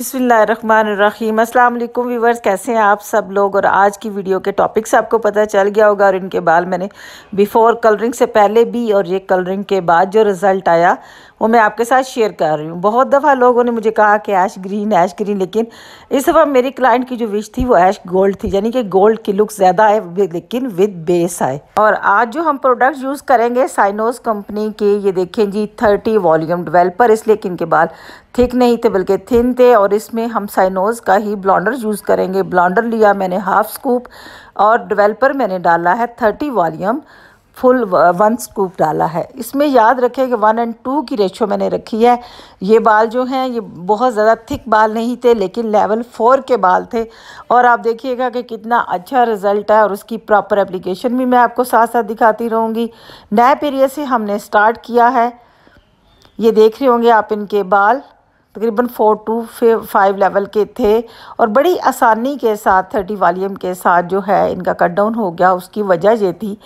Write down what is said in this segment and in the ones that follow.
बिसमीम अल्लाम व्यूवर्स कैसे हैं आप सब लोग और आज की वीडियो के टॉपिक से आपको पता चल गया होगा और इनके बाल मैंने बिफ़ोर कलरिंग से पहले भी और ये कलरिंग के बाद जो रिज़ल्ट आया वो मैं आपके साथ शेयर कर रही हूँ बहुत दफ़ा लोगों ने मुझे कहा कि ऐश ग्रीन ऐश ग्रीन लेकिन इस दफ़ा मेरी क्लाइंट की जो विश थी वो ऐश गोल्ड थी यानी कि गोल्ड की लुक ज़्यादा आए लेकिन विद बेस आए और आज जो हम प्रोडक्ट यूज़ करेंगे साइनोस कंपनी के ये देखें जी थर्टी वॉलीम डिवेल्पर इसलिए कि इनके बाल थिक नहीं थे बल्कि थिन थे और और इसमें हम साइनोज़ का ही ब्लॉन्डर यूज़ करेंगे ब्लॉन्डर लिया मैंने हाफ़ स्कूप और डिवेलपर मैंने डाला है thirty volume full one scoop डाला है इसमें याद रखें कि वन एंड टू की रेशो मैंने रखी है ये बाल जो हैं ये बहुत ज़्यादा थिक बाल नहीं थे लेकिन लेवल फोर के बाल थे और आप देखिएगा कि कितना अच्छा रिज़ल्ट है और उसकी प्रॉपर एप्लीकेशन भी मैं आपको साथ साथ दिखाती रहूँगी नए पीरियड से हमने स्टार्ट किया है ये देख रहे होंगे आप इनके बाल तकरीबन फ़ोर टू फाइव लेवल के थे और बड़ी आसानी के साथ थर्टी वालीम के साथ जो है इनका कट डाउन हो गया उसकी वजह ये थी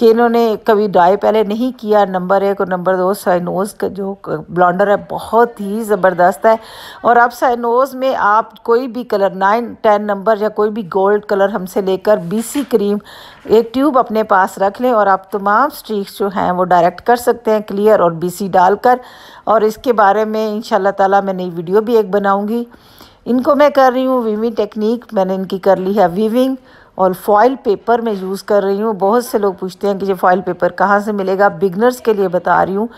कि इन्होंने कभी डाई पहले नहीं किया नंबर एक और नंबर दो साइनोज का जो ब्लॉन्डर है बहुत ही ज़बरदस्त है और अब साइनोज में आप कोई भी कलर नाइन टेन नंबर या कोई भी गोल्ड कलर हमसे लेकर बीसी क्रीम एक ट्यूब अपने पास रख लें और आप तमाम स्ट्रीक्स जो हैं वो डायरेक्ट कर सकते हैं क्लियर और बी डालकर और इसके बारे में इन ताला मैं नई वीडियो भी एक बनाऊँगी इनको मैं कर रही हूँ वीविंग टेक्निक मैंने इनकी कर ली है वीविंग और फॉइल पेपर मैं यूज़ कर रही हूँ बहुत से लोग पूछते हैं कि ये फॉइल पेपर कहाँ से मिलेगा बिगनर्स के लिए बता रही हूँ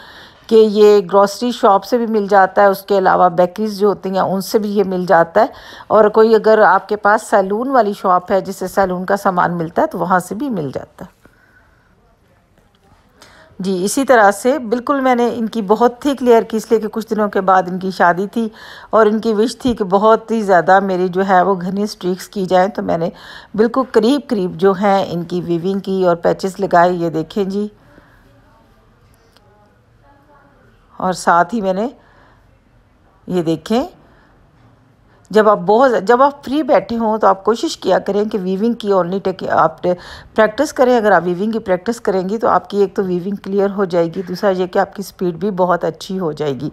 कि ये ग्रॉसरी शॉप से भी मिल जाता है उसके अलावा बेकरीज जो होती हैं उनसे भी ये मिल जाता है और कोई अगर आपके पास सैलून वाली शॉप है जिससे सैलून का सामान मिलता है तो वहाँ से भी मिल जाता है जी इसी तरह से बिल्कुल मैंने इनकी बहुत थी क्लियर की इसलिए कि कुछ दिनों के बाद इनकी शादी थी और इनकी विश थी कि बहुत ही ज़्यादा मेरी जो है वो घनी स्ट्रिक्स की जाएँ तो मैंने बिल्कुल करीब करीब जो हैं इनकी वीविंग की और पैचेस लगाए ये देखें जी और साथ ही मैंने ये देखें जब आप बहुत जब आप फ्री बैठे हों तो आप कोशिश किया करें कि वीविंग की ओनली टेक आप प्रैक्टिस करें अगर आप वीविंग की प्रैक्टिस करेंगी तो आपकी एक तो वीविंग क्लियर हो जाएगी दूसरा ये कि आपकी स्पीड भी बहुत अच्छी हो जाएगी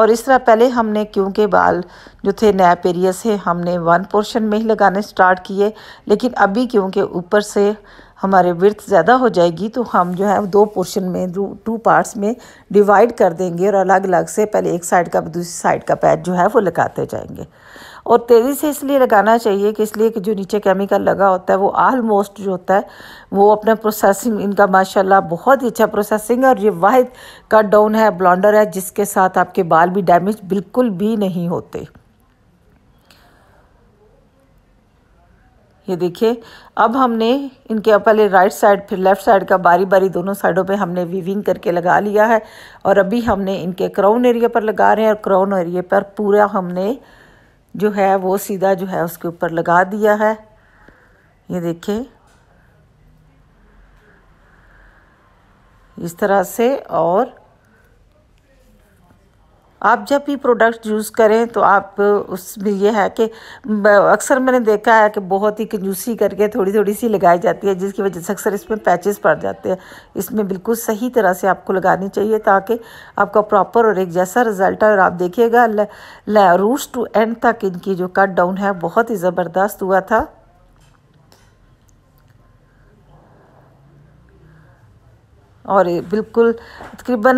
और इस तरह पहले हमने क्योंकि बाल जो थे नैप एरिया से हमने वन पोर्शन में ही लगाने स्टार्ट किए लेकिन अभी क्योंकि ऊपर से हमारे विर्थ ज़्यादा हो जाएगी तो हम जो है दो पोर्शन में दो टू पार्ट्स में डिवाइड कर देंगे और अलग अलग से पहले एक साइड का दूसरी साइड का पैच जो है वो लगाते जाएंगे और तेज़ी से इसलिए लगाना चाहिए कि इसलिए कि जो नीचे केमिकल लगा होता है वो आलमोस्ट जो होता है वो अपना प्रोसेसिंग इनका माशाल्लाह बहुत ही अच्छा प्रोसेसिंग है और ये वाहिद कट डाउन है ब्लॉन्डर है जिसके साथ आपके बाल भी डैमेज बिल्कुल भी नहीं होते ये देखिए अब हमने इनके पहले राइट साइड फिर लेफ़्ट साइड का बारी बारी दोनों साइडों पे हमने वीविंग करके लगा लिया है और अभी हमने इनके क्राउन एरिया पर लगा रहे हैं और क्राउन एरिया पर पूरा हमने जो है वो सीधा जो है उसके ऊपर लगा दिया है ये देखें इस तरह से और आप जब भी प्रोडक्ट यूज़ करें तो आप उसमें यह है कि अक्सर मैंने देखा है कि बहुत ही कंजूसी करके थोड़ी थोड़ी सी लगाई जाती है जिसकी वजह से अक्सर इसमें पैचेस पड़ जाते हैं इसमें बिल्कुल सही तरह से आपको लगानी चाहिए ताकि आपका प्रॉपर और एक जैसा रिज़ल्ट है और आप देखिएगा रूस टू एंड तक इनकी जो कट डाउन है बहुत ही ज़बरदस्त हुआ था और बिल्कुल तकरीबन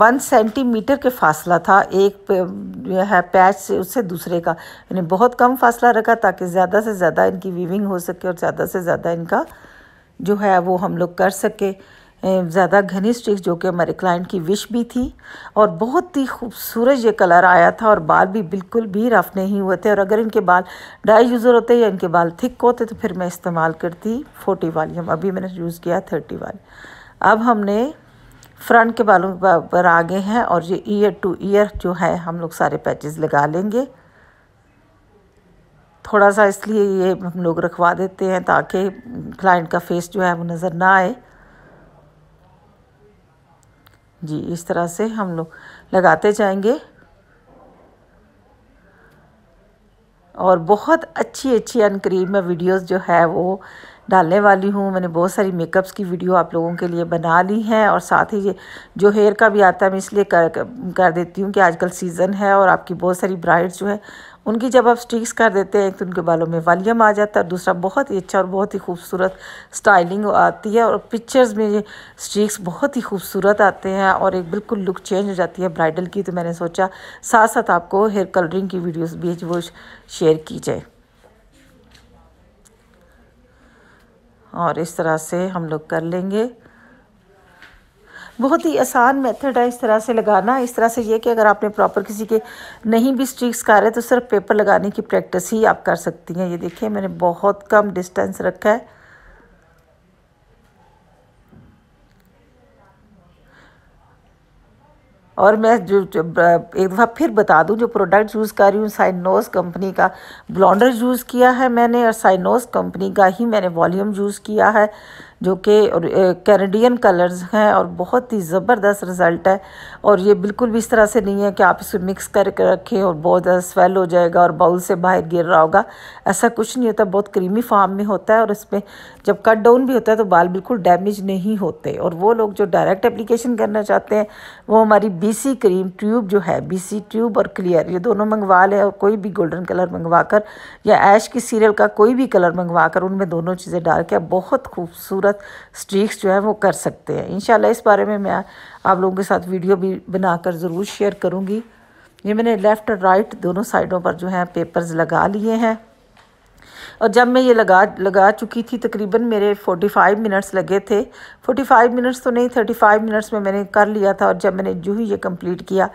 वन सेंटीमीटर के फासला था एक जो है पैच से उससे दूसरे का यानी बहुत कम फासला रखा ताकि ज़्यादा से ज़्यादा इनकी वीविंग हो सके और ज़्यादा से ज़्यादा इनका जो है वो हम लोग कर सके ज़्यादा घनी स्टिक्स जो कि हमारे क्लाइंट की विश भी थी और बहुत ही खूबसूरत ये कलर आया था और बाल भी बिल्कुल भी रफ नहीं हुए थे और अगर इनके बाल ड्राई यूज़र होते या इनके बाल थिक होते तो फिर मैं इस्तेमाल करती फोटी वाली हम अभी मैंने यूज़ किया थर्टी वाली अब हमने फ्रंट के बालों के बराबर आ गए हैं और ये ईयर टू ईयर जो है हम लोग सारे पैचेस लगा लेंगे थोड़ा सा इसलिए ये हम लोग रखवा देते हैं ताकि क्लाइंट का फेस जो है वो नज़र ना आए जी इस तरह से हम लोग लगाते जाएंगे और बहुत अच्छी अच्छी अनक्रीम में वीडियोस जो है वो डालने वाली हूँ मैंने बहुत सारी मेकअप्स की वीडियो आप लोगों के लिए बना ली हैं और साथ ही जो हेयर का भी आता है मैं इसलिए कर कर देती हूँ कि आजकल सीज़न है और आपकी बहुत सारी ब्राइड्स जो है उनकी जब आप स्टिक्स कर देते हैं एक तो उनके बालों में वॉलीम आ जाता है दूसरा बहुत ही अच्छा और बहुत ही खूबसूरत स्टाइलिंग आती है और पिक्चर्स में ये स्टिक्स बहुत ही खूबसूरत आते हैं और एक बिल्कुल लुक चेंज हो जाती है ब्राइडल की तो मैंने सोचा साथ साथ आपको हेयर कलरिंग की वीडियोस भी वो शेयर की जाए और इस तरह से हम लोग कर लेंगे बहुत ही आसान मेथड है इस तरह से लगाना इस तरह से ये कि अगर आपने प्रॉपर किसी के नहीं भी स्ट्रिक्स का रहे तो सिर्फ पेपर लगाने की प्रैक्टिस ही आप कर सकती हैं ये देखिए मैंने बहुत कम डिस्टेंस रखा है और मैं जो, जो एक दफ़ा फिर बता दूं जो प्रोडक्ट यूज़ कर रही हूँ साइनोस कंपनी का ब्लॉन्डर यूज़ किया है मैंने और साइनोस कंपनी का ही मैंने वॉल्यूम यूज़ किया है जो कि कैनेडियन कलर्स हैं और बहुत ही ज़बरदस्त रिज़ल्ट है और ये बिल्कुल भी इस तरह से नहीं है कि आप इसे मिक्स करके रखें और बहुत ज़्यादा स्वेल हो जाएगा और बाउल से बाहर गिर रहा होगा ऐसा कुछ नहीं होता बहुत क्रीमी फार्म में होता है और इसमें जब कट डाउन भी होता है तो बाल बिल्कुल डैमेज नहीं होते और वो लोग जो डायरेक्ट एप्लीकेशन करना चाहते हैं वो हमारी बी सी क्रीम ट्यूब जो है बी सी ट्यूब और क्लियर ये दोनों मंगवा लें और कोई भी गोल्डन कलर मंगवा कर या ऐश की सीरियल का कोई भी कलर मंगवा कर उनमें दोनों चीज़ें डाल के बहुत खूबसूरत साथ स्ट्रीक्स जो है वो कर सकते हैं इन इस बारे में मैं आप लोगों के साथ वीडियो भी बनाकर ज़रूर शेयर करूँगी ये मैंने लेफ़्ट और राइट दोनों साइडों पर जो है पेपर्स लगा लिए हैं और जब मैं ये लगा लगा चुकी थी तकरीबन मेरे 45 मिनट्स लगे थे 45 मिनट्स तो नहीं 35 मिनट्स में मैंने कर लिया था और जब मैंने जूही ही ये कंप्लीट किया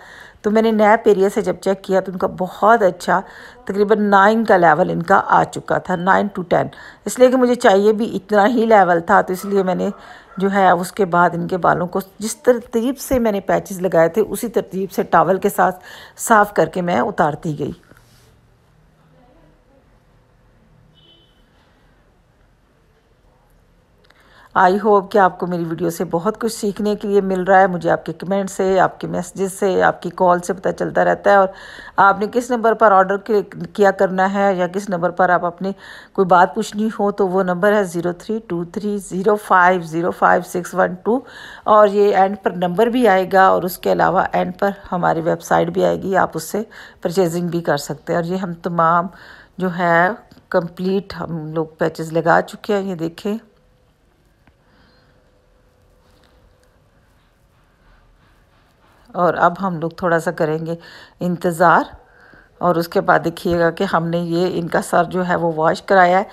तो मैंने नैप एरिया से जब चेक किया तो उनका बहुत अच्छा तकरीबन नाइन का लेवल इनका आ चुका था नाइन टू टेन इसलिए कि मुझे चाहिए भी इतना ही लेवल था तो इसलिए मैंने जो है उसके बाद इनके बालों को जिस तरतीब से मैंने पैचेस लगाए थे उसी तरतीब से टावल के साथ साफ़ करके मैं उतारती गई आई होप कि आपको मेरी वीडियो से बहुत कुछ सीखने के लिए मिल रहा है मुझे आपके कमेंट से आपके मैसेजेस से आपकी कॉल से पता चलता रहता है और आपने किस नंबर पर ऑर्डर किया करना है या किस नंबर पर आप अपनी कोई बात पूछनी हो तो वो नंबर है zero three two three zero five zero five six one two और ये एंड पर नंबर भी आएगा और उसके अलावा एंड पर हमारी वेबसाइट भी आएगी आप उससे परचेजिंग भी कर सकते हैं और ये हम तमाम जो है कंप्लीट हम लोग पैचेस लगा चुके हैं ये देखें और अब हम लोग थोड़ा सा करेंगे इंतज़ार और उसके बाद देखिएगा कि हमने ये इनका सर जो है वो वॉश कराया है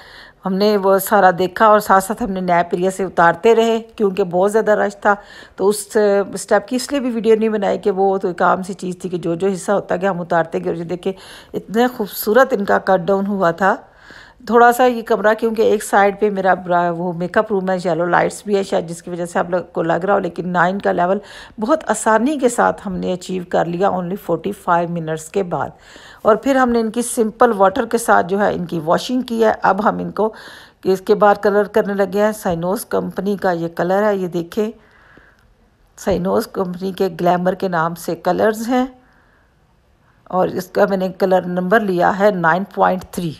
हमने वो सारा देखा और साथ साथ हमने नैप एरिया से उतारते रहे क्योंकि बहुत ज़्यादा रश था तो उस स्टेप की इसलिए भी वीडियो नहीं बनाई कि वो तो एक आम सी चीज़ थी कि जो जो हिस्सा होता कि हम उतारते गए जो देखे इतने खूबसूरत इनका कट डाउन हुआ था थोड़ा सा ये कमरा क्योंकि एक साइड पे मेरा वो मेकअप रूम है येलो लाइट्स भी है शायद जिसकी वजह से आप लोग को लग रहा हो लेकिन नाइन का लेवल बहुत आसानी के साथ हमने अचीव कर लिया ओनली फोर्टी फाइव मिनट्स के बाद और फिर हमने इनकी सिंपल वाटर के साथ जो है इनकी वॉशिंग की है अब हम इनको इसके बाद कलर करने लगे हैं साइनोस कंपनी का ये कलर है ये देखें साइनोस कंपनी के ग्लैमर के नाम से कलर्स हैं और इसका मैंने कलर नंबर लिया है नाइन पॉइंट थ्री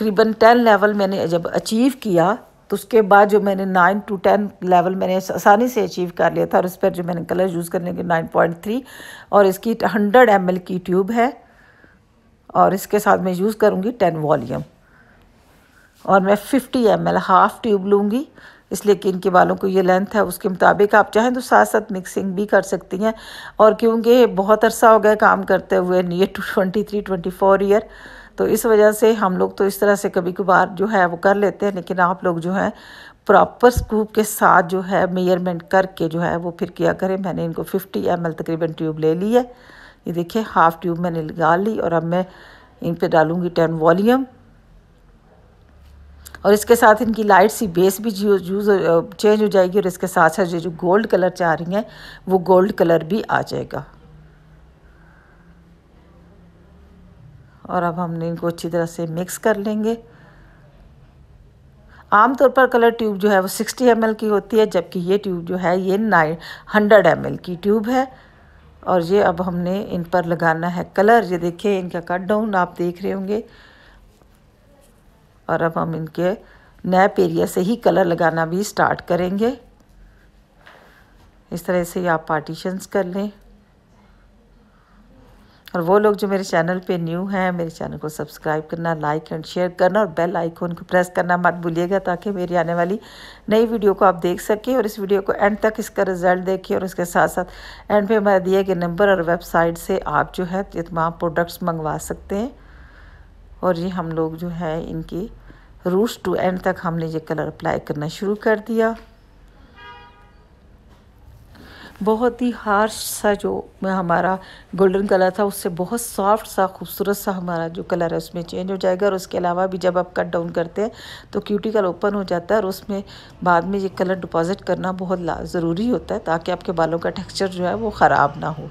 तकरीबन टेन लेवल मैंने जब अचीव किया तो उसके बाद जो मैंने नाइन टू टेन लेवल मैंने आसानी से अचीव कर लिया था और इस पर जो मैंने कलर यूज़ करने के नाइन पॉइंट थ्री और इसकी हंड्रेड एम की ट्यूब है और इसके साथ मैं यूज़ करूँगी टेन वॉलीम और मैं fifty M L half tube लूँगी इसलिए कि इनके बालों को ये लेंथ है उसके मुताबिक आप चाहें तो साथ साथ मिक्सिंग भी कर सकती हैं और क्योंकि बहुत अरसा हो गया काम करते हुए near to twenty three twenty four year तो इस वजह से हम लोग तो इस तरह से कभी कभार जो है वो कर लेते हैं लेकिन आप लोग जो है प्रॉपर स्कूप के साथ जो है मेयरमेंट करके जो है वो फिर किया करें मैंने इनको फिफ्टी एम एल तकरीबन ट्यूब ले ली है ये देखिए हाफ़ ट्यूब मैंने निकाल ली और अब मैं इन पर डालूँगी टेन वॉलीम और इसके साथ इनकी लाइट सी बेस भी यूज चेंज हो जाएगी और इसके साथ साथ जो गोल्ड कलर चाह रही हैं वो गोल्ड कलर भी आ जाएगा और अब हमने इनको अच्छी तरह से मिक्स कर लेंगे आमतौर पर कलर ट्यूब जो है वो 60 एम की होती है जबकि ये ट्यूब जो है ये नाइन हंड्रेड एम की ट्यूब है और ये अब हमने इन पर लगाना है कलर ये देखिए इनका कट डाउन आप देख रहे होंगे और अब हम इनके नैप एरिया से ही कलर लगाना भी स्टार्ट करेंगे इस तरह से आप पार्टीशंस कर लें और वो लोग जो मेरे चैनल पे न्यू हैं मेरे चैनल को सब्सक्राइब करना लाइक एंड शेयर करना और बेल आइकॉन को प्रेस करना मत भूलिएगा ताकि मेरी आने वाली नई वीडियो को आप देख सकें और इस वीडियो को एंड तक इसका रिजल्ट देखिए और उसके साथ साथ एंड पे हमारे दिए गए नंबर और वेबसाइट से आप जो है तमाम प्रोडक्ट्स मंगवा सकते हैं और ये हम लोग जो है इनकी रूट्स टू एंड तक हमने ये कलर अप्लाई करना शुरू कर दिया बहुत ही हार्श सा जो हमारा गोल्डन कलर था उससे बहुत सॉफ्ट सा खूबसूरत सा हमारा जो कलर है उसमें चेंज हो जाएगा और उसके अलावा भी जब आप कट डाउन करते हैं तो क्यूटिकल ओपन हो जाता है और उसमें बाद में ये कलर डिपॉजिट करना बहुत ज़रूरी होता है ताकि आपके बालों का टेक्स्चर जो है वो ख़राब ना हो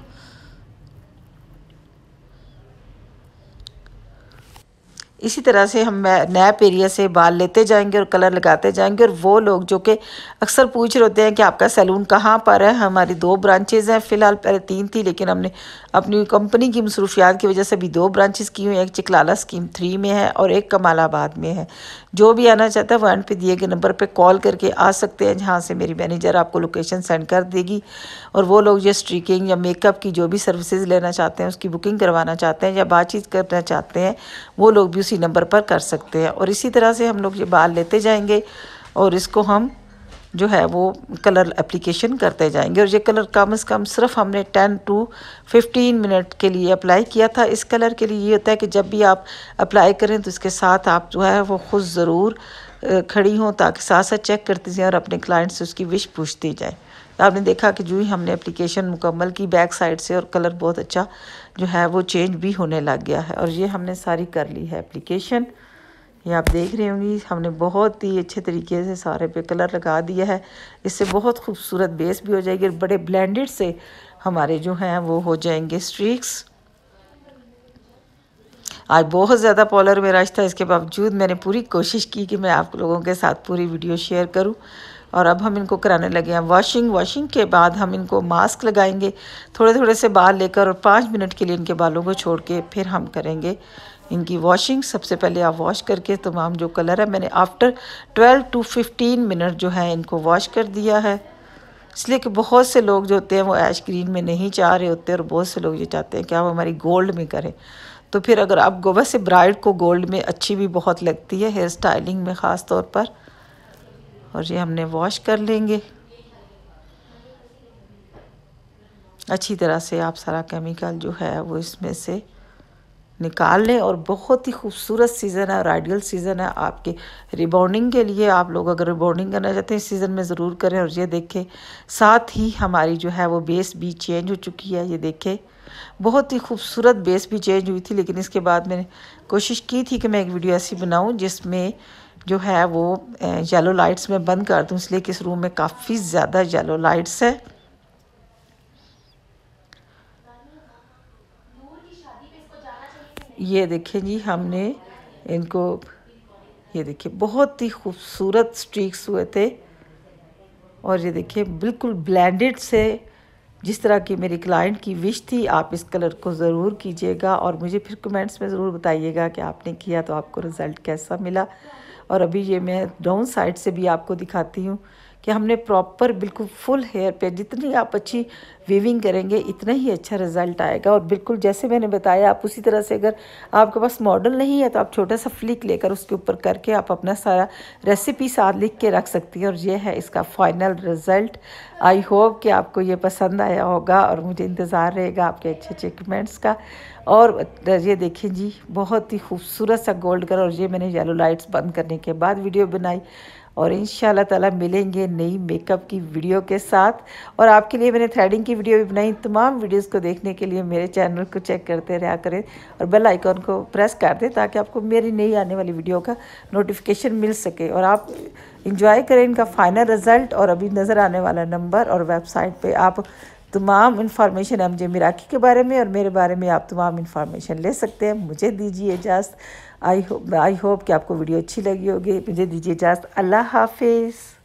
इसी तरह से हम नैप एरिया से बाल लेते जाएंगे और कलर लगाते जाएंगे और वो लोग जो कि अक्सर पूछ रहे होते हैं कि आपका सैलून कहाँ पर है हमारी दो ब्रांचेज़ हैं फ़िलहाल पहले तीन थी लेकिन हमने अपनी कंपनी की मसरूफियात की वजह से अभी दो ब्रांचेज़ की हुई एक चिकलाला स्कीम थ्री में है और एक कमालाबाद में है जो भी आना चाहता है वन पे दिए गए नंबर पर कॉल करके आ सकते हैं जहाँ से मेरी मैनेजर आपको लोकेशन सेंड कर देगी और वो लोग जो स्ट्रीकिंग या मेकअप की जो भी सर्विसेज लेना चाहते हैं उसकी बुकिंग करवाना चाहते हैं या बातचीत करना चाहते हैं वो लोग भी उसी नंबर पर कर सकते हैं और इसी तरह से हम लोग ये बाल लेते जाएंगे और इसको हम जो है वो कलर एप्लीकेशन करते जाएंगे और ये कलर कम से कम सिर्फ हमने 10 टू 15 मिनट के लिए अप्लाई किया था इस कलर के लिए ये होता है कि जब भी आप अप्लाई करें तो इसके साथ आप जो है वो खुद ज़रूर खड़ी हों ताकि साथ साथ चेक करती जाएँ और अपने क्लाइंट से उसकी विश पूछती जाएँ आपने देखा कि जो ही हमने एप्लीकेशन मुकम्मल की बैक साइड से और कलर बहुत अच्छा जो है वो चेंज भी होने लग गया है और ये हमने सारी कर ली है एप्लीकेशन ये आप देख रहे होंगी हमने बहुत ही अच्छे तरीके से सारे पे कलर लगा दिया है इससे बहुत खूबसूरत बेस भी हो जाएगी और बड़े ब्लेंडेड से हमारे जो हैं वो हो जाएंगे स्ट्रीक्स आज बहुत ज़्यादा पॉलर में रश था इसके बावजूद मैंने पूरी कोशिश की कि मैं आप लोगों के साथ पूरी वीडियो शेयर करूं और अब हम इनको कराने लगे हैं वॉशिंग वॉशिंग के बाद हम इनको मास्क लगाएंगे थोड़े थोड़े से बाल लेकर और पाँच मिनट के लिए इनके बालों को छोड़ के फिर हम करेंगे इनकी वॉशिंग सबसे पहले आप वॉश करके तमाम जो कलर है मैंने आफ्टर 12 टू 15 मिनट जो है इनको वॉश कर दिया है इसलिए कि बहुत से लोग जो होते हैं वो ऐश ग्रीन में नहीं चाह रहे होते और बहुत से लोग ये चाहते हैं कि आप हमारी गोल्ड में करें तो फिर अगर आप वैसे ब्राइड को गोल्ड में अच्छी भी बहुत लगती है हेयर स्टाइलिंग में ख़ास तौर पर और ये हमने वॉश कर लेंगे अच्छी तरह से आप सारा केमिकल जो है वो इसमें से निकाल लें और बहुत ही खूबसूरत सीज़न है और आइडियल सीज़न है आपके रिबॉन्डिंग के लिए आप लोग अगर रिबॉन्डिंग करना चाहते हैं इस सीज़न में ज़रूर करें और ये देखें साथ ही हमारी जो है वो बेस भी चेंज हो चुकी है ये देखें बहुत ही खूबसूरत बेस भी चेंज हुई थी लेकिन इसके बाद मैंने कोशिश की थी कि मैं एक वीडियो ऐसी बनाऊँ जिसमें जो है वो येलो लाइट्स में बंद कर दूँ इसलिए कि इस रूम में काफ़ी ज़्यादा येलो लाइट्स है ये देखें जी हमने इनको ये देखिए बहुत ही खूबसूरत स्ट्रीक्स हुए थे और ये देखिए बिल्कुल ब्लेंडेड से जिस तरह की मेरी क्लाइंट की विश थी आप इस कलर को ज़रूर कीजिएगा और मुझे फिर कमेंट्स में ज़रूर बताइएगा कि आपने किया तो आपको रिज़ल्ट कैसा मिला और अभी ये मैं डाउन साइड से भी आपको दिखाती हूँ कि हमने प्रॉपर बिल्कुल फुल हेयर पे जितनी आप अच्छी वीविंग करेंगे इतना ही अच्छा रिज़ल्ट आएगा और बिल्कुल जैसे मैंने बताया आप उसी तरह से अगर आपके पास मॉडल नहीं है तो आप छोटा सा फ्लिक लेकर उसके ऊपर करके आप अपना सारा रेसिपी साथ लिख के रख सकती हैं और ये है इसका फाइनल रिज़ल्ट आई होप कि आपको ये पसंद आया होगा और मुझे इंतज़ार रहेगा आपके अच्छे अच्छे कमेंट्स का और ये देखिए जी बहुत ही खूबसूरत सा गोल्ड कलर और ये मैंने येलो लाइट्स बंद करने के बाद वीडियो बनाई और इन ताला मिलेंगे नई मेकअप की वीडियो के साथ और आपके लिए मैंने थ्रेडिंग की वीडियो भी बनाई तमाम वीडियोस को देखने के लिए मेरे चैनल को चेक करते रहा करें और बेल आइकॉन को प्रेस कर दें ताकि आपको मेरी नई आने वाली वीडियो का नोटिफिकेशन मिल सके और आप इंजॉय करें इनका फाइनल रिज़ल्ट और अभी नज़र आने वाला नंबर और वेबसाइट पर आप तमाम इन्फॉर्मेशन एम जे मिराकी के बारे में और मेरे बारे में आप तमाम इन्फॉर्मेशन ले सकते हैं मुझे दीजिए इजाज़त आई होप आई होप कि आपको वीडियो अच्छी लगी होगी मुझे दीजिए इजाज़त अल्लाह हाफिज़